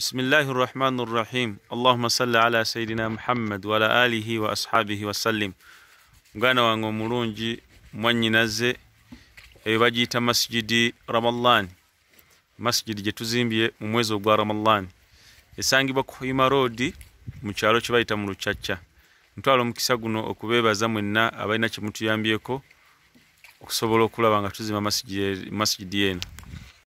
بسم الله الرحمن الرحيم اللهم صل على سيدنا محمد وعلى آله وأصحابه وسلم مغانا وانغمرون جي مواني نازي اي مسجد رمضان مسجد جي تزيمبي مميزو بوا رمضان يسانجي باكو يمارودي مچارو چبا يتمرو چاچا ntwala omukisa guno okubeeba za mwenna abalina kyemutuyambyeko okusobola okulaba nga tuzima masijidi yeeno